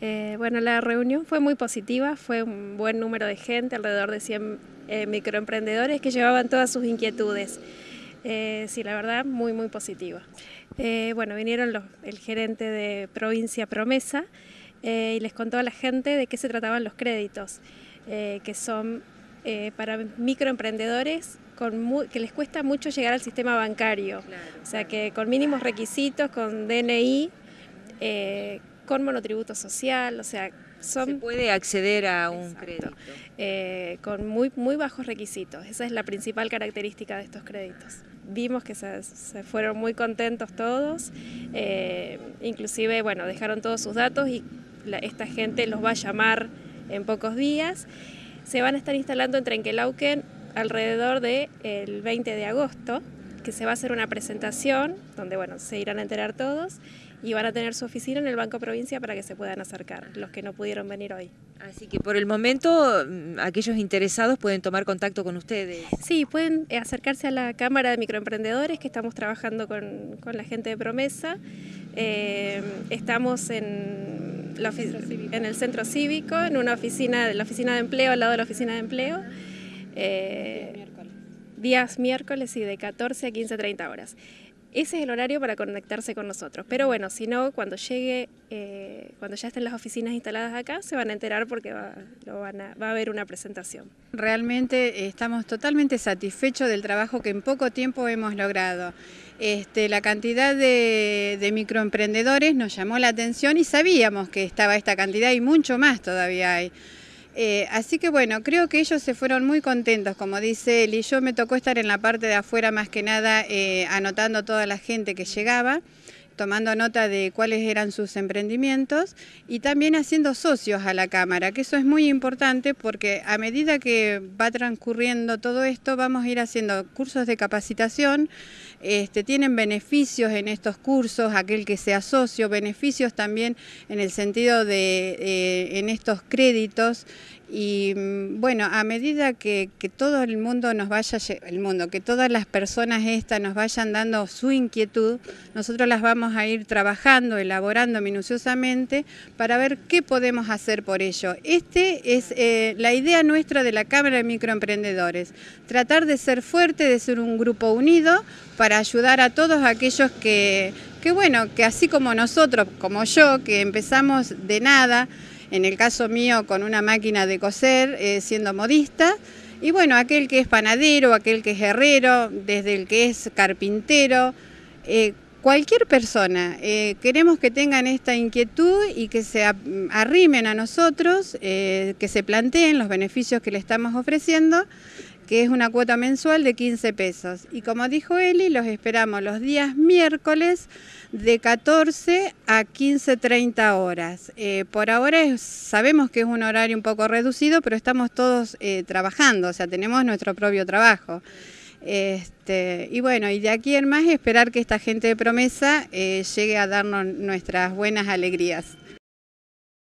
Eh, bueno, la reunión fue muy positiva, fue un buen número de gente, alrededor de 100 eh, microemprendedores que llevaban todas sus inquietudes. Eh, sí, la verdad, muy, muy positiva. bueno, vinieron los, el gerente de provincia Promesa y les contó a la gente de qué se trataban los créditos, que son para microemprendedores que les cuesta mucho llegar al sistema bancario. o sea, que con mínimos requisitos, con DNI con monotributo social, o sea, son... Se puede acceder a un crédito. Eh, con muy, muy bajos requisitos, esa es la principal característica de estos créditos. Vimos que se, fueron muy contentos todos, eh, inclusive, bueno, dejaron todos sus datos y esta gente los va a llamar en pocos días. Se van a estar instalando en Trenquelauken alrededor del 20 de agosto que se va a hacer una presentación donde bueno, se irán a enterar todos y van a tener su oficina en el Banco Provincia para que se puedan acercar los que no pudieron venir hoy. Así que por el momento mm, aquellos interesados pueden tomar contacto con ustedes. Sí, pueden eh, acercarse a la Cámara de Microemprendedores que estamos trabajando con, la gente de Promesa. Eh, estamos en, en el centro cívico, en una oficina, la oficina de empleo, al lado de la oficina de empleo. Eh, días miércoles y de 14 a 15, 30 horas. Ese es el horario para conectarse con nosotros. Pero bueno, si no, cuando llegue, eh, cuando ya estén las oficinas instaladas acá, se van a enterar porque va, lo a, haber una presentación. Realmente eh, estamos totalmente satisfechos del trabajo que en poco tiempo hemos logrado. Este, la cantidad de microemprendedores nos llamó la atención y sabíamos que estaba esta cantidad y mucho más todavía hay. Eh, así que bueno, creo que ellos se fueron muy contentos, como dice él, y yo me tocó estar en la parte de afuera más que nada eh, anotando toda la gente que llegaba tomando nota de cuáles eran sus emprendimientos y también haciendo socios a la Cámara, que eso es muy importante porque a medida que va transcurriendo todo esto vamos a ir haciendo cursos de capacitación, este, tienen beneficios en estos cursos, aquel que sea socio, beneficios también en el sentido de eh, en estos créditos y mm, bueno, a medida que, todo el mundo nos vaya, el mundo, que todas las personas estas nos vayan dando su inquietud, nosotros las vamos a ir trabajando, elaborando minuciosamente para ver qué podemos hacer por ello. Esta es eh, la idea nuestra de la Cámara de Microemprendedores, tratar de ser fuerte, de ser un grupo unido para ayudar a todos aquellos que, que bueno, que así como nosotros, como yo, que empezamos de nada, en el caso mío con una máquina de coser, eh, siendo modista, y bueno, aquel que es panadero, aquel que es herrero, desde el que es carpintero, eh, cualquier persona. Eh, queremos que tengan esta inquietud y que se arrimen a nosotros, eh, que se planteen los beneficios que le estamos ofreciendo, que es una cuota mensual de 15 pesos. Y como dijo Eli, los esperamos los días miércoles de 14 a 15.30 horas. Eh, por ahora sabemos que es un horario un poco reducido, pero estamos todos trabajando, o sea, tenemos nuestro propio trabajo. Este, y bueno, y de aquí en más esperar que esta gente de promesa eh, llegue a darnos nuestras buenas alegrías.